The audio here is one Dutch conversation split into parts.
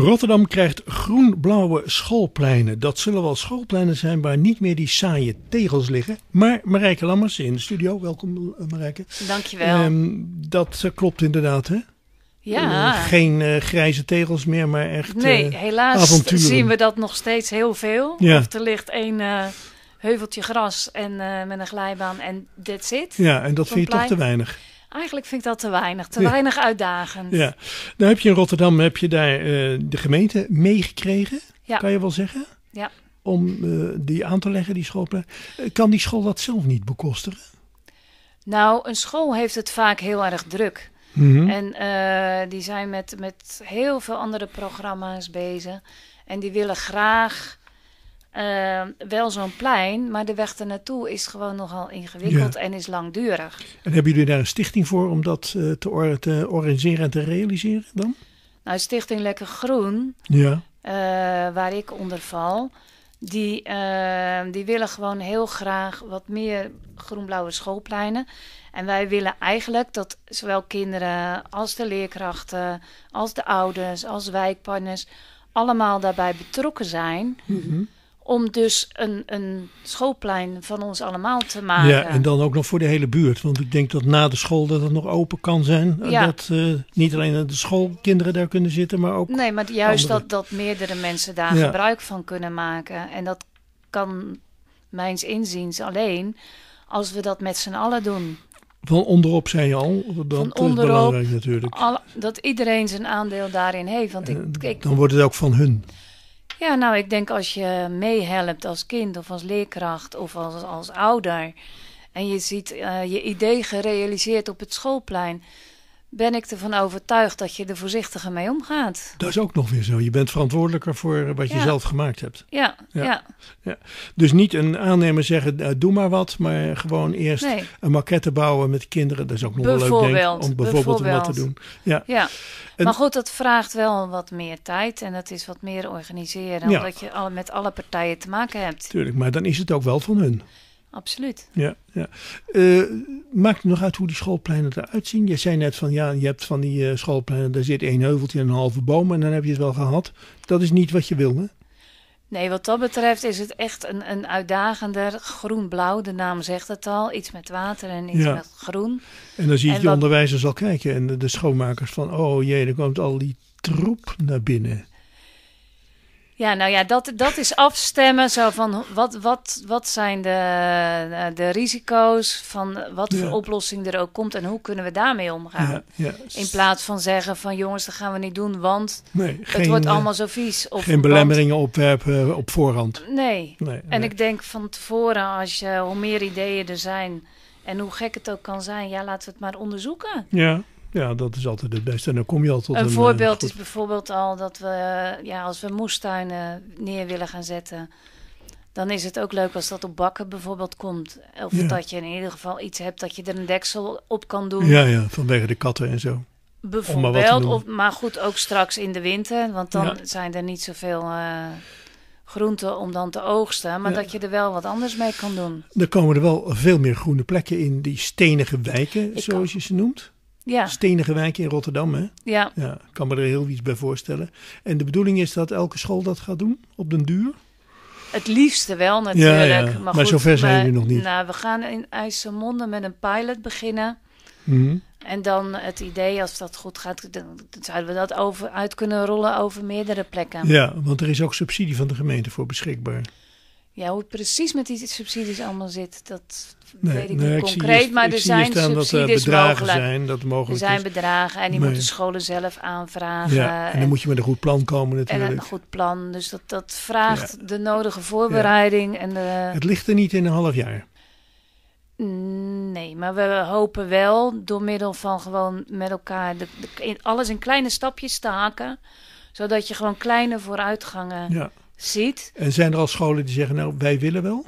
Rotterdam krijgt groen-blauwe schoolpleinen. Dat zullen wel schoolpleinen zijn waar niet meer die saaie tegels liggen. Maar Marijke Lammers in de studio. Welkom eh, Marijke. Dankjewel. Um, dat eh, klopt inderdaad hè? Ja. Eh, geen grijze tegels meer, maar echt Nee, helaas zien we dat nog steeds heel veel. Of er ligt één heuveltje gras en, met een glijbaan en that's it. Ja, en dat vind je toch te weinig. Eigenlijk vind ik dat te weinig, te weinig uitdagend. Ja, nou heb je in Rotterdam heb je daar eh, de gemeente meegekregen, kan je wel zeggen? Ja. Om eh, die aan te leggen, die schoolplein. Eh, kan die school dat zelf niet bekostigen? Nou, een school heeft het vaak heel erg druk. Mhm. En die zijn met, met heel veel andere programma's bezig. En die willen graag Ehm, wel zo'n plein, maar de weg ernaartoe is gewoon nogal ingewikkeld en is langdurig. En hebben jullie daar een stichting voor om dat eh, te, te, organiseren en te realiseren dan? Nou, Stichting Lekker Groen, ja. Eh, waar ik onder val, die, ehm, die willen gewoon heel graag wat meer groenblauwe schoolpleinen. En wij willen eigenlijk dat zowel kinderen als de leerkrachten, als de ouders, als wijkpartners allemaal daarbij betrokken zijn. Mhm om dus een, een schoolplein van ons allemaal te maken. Ja, en dan ook nog voor de hele buurt. Want ik denk dat na de school dat het nog open kan zijn. Dat eh, niet alleen de schoolkinderen daar kunnen zitten, maar ook. Nee, maar juist dat, dat meerdere mensen daar gebruik van kunnen maken. En dat kan mijns inziens alleen als we dat met z'n allen doen. Van onderop zijn je al, dat is belangrijk natuurlijk. dat iedereen zijn aandeel daarin heeft. Want eh, ik, dan wordt het ook van hun. Ja, nou, ik denk als je meehelpt als kind of als leerkracht of als, als ouder. en je ziet eh, je idee gerealiseerd op het schoolplein ben ik ervan overtuigd dat je er voorzichtiger mee omgaat. Dat is ook nog weer zo. Je bent verantwoordelijker voor eh, wat je zelf gemaakt hebt. Ja, ja, ja. Dus niet een aannemer zeggen, nou, doe maar wat, maar gewoon eerst een maquette bouwen met kinderen. Dat is ook nog wel leuk, denk, om bijvoorbeeld, om wat te doen. Ja, ja. maar goed, dat vraagt wel wat meer tijd en dat is wat meer organiseren, omdat je met alle partijen te maken hebt. Tuurlijk, maar dan is het ook wel van hun absoluut. Ja, ja. Eh, maakt het nog uit hoe die schoolpleinen eruit zien? Je zei net van ja, je hebt van die uh, schoolpleinen, daar zit één heuveltje en een halve boom en dan heb je het wel gehad. Dat is niet wat je wil, hè? Nee, wat dat betreft is het echt een, een uitdagender groen-blauw. De naam zegt het al. Iets met water en iets met groen. En dan zie je onderwijzer die onderwijzers al kijken en de, de schoonmakers van... oh jee, er komt al die troep naar binnen. Ja, nou ja, dat, dat is afstemmen. Zo van wat, wat, wat zijn de, de risico's van wat voor oplossing er ook komt en hoe kunnen we daarmee omgaan? In plaats van zeggen van jongens, dat gaan we niet doen, want het wordt eh, allemaal zo vies. Of geen belemmeringen opwerpen eh, op voorhand. Nee. nee en ik denk van tevoren, als je, hoe meer ideeën er zijn en hoe gek het ook kan zijn, ja, laten we het maar onderzoeken. Ja. Ja, dat is altijd het beste. En dan kom je al tot een... een eh, voorbeeld is bijvoorbeeld al dat we, eh, ja, als we moestuinen neer willen gaan zetten... dan is het ook leuk als dat op bakken bijvoorbeeld komt. Of dat je in ieder geval iets hebt dat je er een deksel op kan doen. Ja, ja, vanwege de katten en zo. Bijvoorbeeld, maar, of, maar goed, ook straks in de winter. Want dan zijn er niet zoveel... Eh, groenten om dan te oogsten, maar dat je er wel wat anders mee kan doen. Er komen er wel veel meer groene plekken in die stenige wijken, zoals je ze noemt. Ja. Stenige wijk in Rotterdam, hè? Ja. ja. kan me er heel iets bij voorstellen. En de bedoeling is dat elke school dat gaat doen, op den duur? Het liefste wel, natuurlijk. ja. Maar, zover zijn nu nog niet. Nou, we gaan in IJsselmonde met een pilot beginnen. Mhm. En dan het idee, als dat goed gaat, dan zouden we dat over, uit kunnen rollen over meerdere plekken. Ja, want er is ook subsidie van de gemeente voor beschikbaar. Ja, hoe het precies met die subsidies allemaal zit, dat weet ik niet concreet. maar er zijn subsidies dat er bedragen mogelijk. zijn. Dat mogelijk er zijn bedragen en die moeten scholen zelf aanvragen. Ja, en, dan moet je met een goed plan komen natuurlijk. En een goed plan. Dus dat, dat vraagt de nodige voorbereiding. En Het ligt er niet in een half jaar. Nee, maar we hopen wel door middel van gewoon met elkaar de, alles in kleine stapjes te haken. Zodat je gewoon kleine vooruitgangen ja ziet. En zijn er al scholen die zeggen, nou, wij willen wel?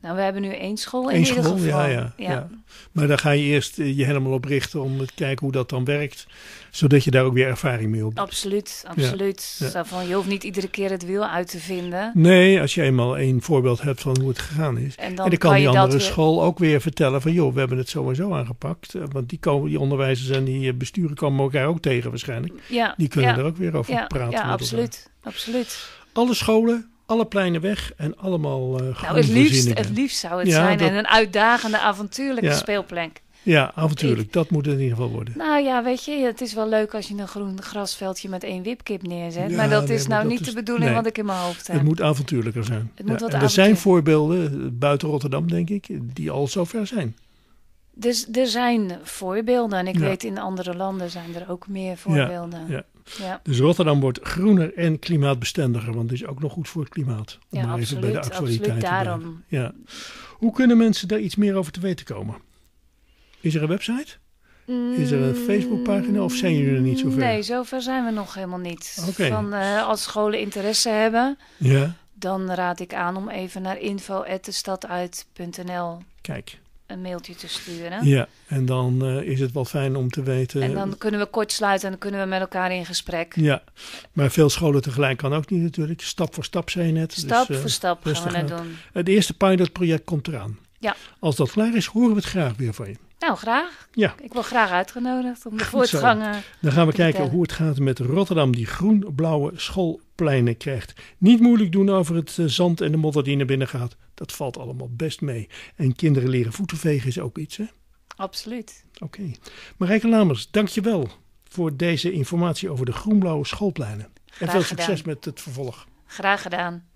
Nou, we hebben nu één school in Eén ieder school, geval. Ja, ja, Maar daar ga je eerst eh, je helemaal op richten om te kijken hoe dat dan werkt. Zodat je daar ook weer ervaring mee opdoet. Absoluut, absoluut. van, je hoeft niet iedere keer het wiel uit te vinden. Nee, als je eenmaal één voorbeeld hebt van hoe het gegaan is. En dan, kan, die andere school ook weer vertellen van... joh, we hebben het zo en zo aangepakt. Eh, want die, komen, die onderwijzers en die eh, besturen komen elkaar ook tegen waarschijnlijk. die kunnen er ook weer over praten. Ja, absoluut, absoluut alle scholen, alle pleinen weg en allemaal uh, nou, het liefst, het liefst zou het zijn. En een uitdagende, avontuurlijke speelplank. Ja, avontuurlijk. Dat moet het in ieder geval worden. Nou ja, weet je, het is wel leuk als je een groen grasveldje met één wipkip neerzet. maar dat is nou niet de bedoeling wat ik in mijn hoofd heb. Het moet avontuurlijker zijn. Het moet wat er zijn voorbeelden eh, buiten Rotterdam, denk ik, die al zover zijn. Dus er zijn voorbeelden. En ik weet in andere landen zijn er ook meer voorbeelden. Ja, ja. Dus Rotterdam wordt groener en klimaatbestendiger, want het is ook nog goed voor het klimaat. Om maar even bij de actualiteit te Ja. Hoe kunnen mensen daar iets meer over te weten komen? Is er een website? Is er een mm, Facebookpagina of zijn jullie er niet zover? Nee, zover zijn we nog helemaal niet. Van, eh, als scholen interesse hebben, ja. dan raad ik aan om even naar info.staduit.nl Kijk, een mailtje te sturen. Ja, en dan eh, is het wel fijn om te weten. En dan kunnen we kort sluiten en dan kunnen we met elkaar in gesprek. Ja, maar veel scholen tegelijk kan ook niet natuurlijk. Stap voor stap zei je net. Dus, stap eh, voor stap gaan we het doen. Het eerste pilotproject komt eraan. Ja. Als dat klaar is, horen we het graag weer van je. Nou, graag. Ja. Ik word graag uitgenodigd om de voortgang. dan gaan we kijken hoe het gaat met Rotterdam, die groen-blauwe school pleinen krijgt. Niet moeilijk doen over het eh, zand en de modder die naar binnen gaat. Dat valt allemaal best mee. En kinderen leren voeten vegen is ook iets, hè? Absoluut. Oké. Okay. Marijke Lamers, dankjewel voor deze informatie over de groenblauwe schoolpleinen. en veel succes met het vervolg. Graag gedaan.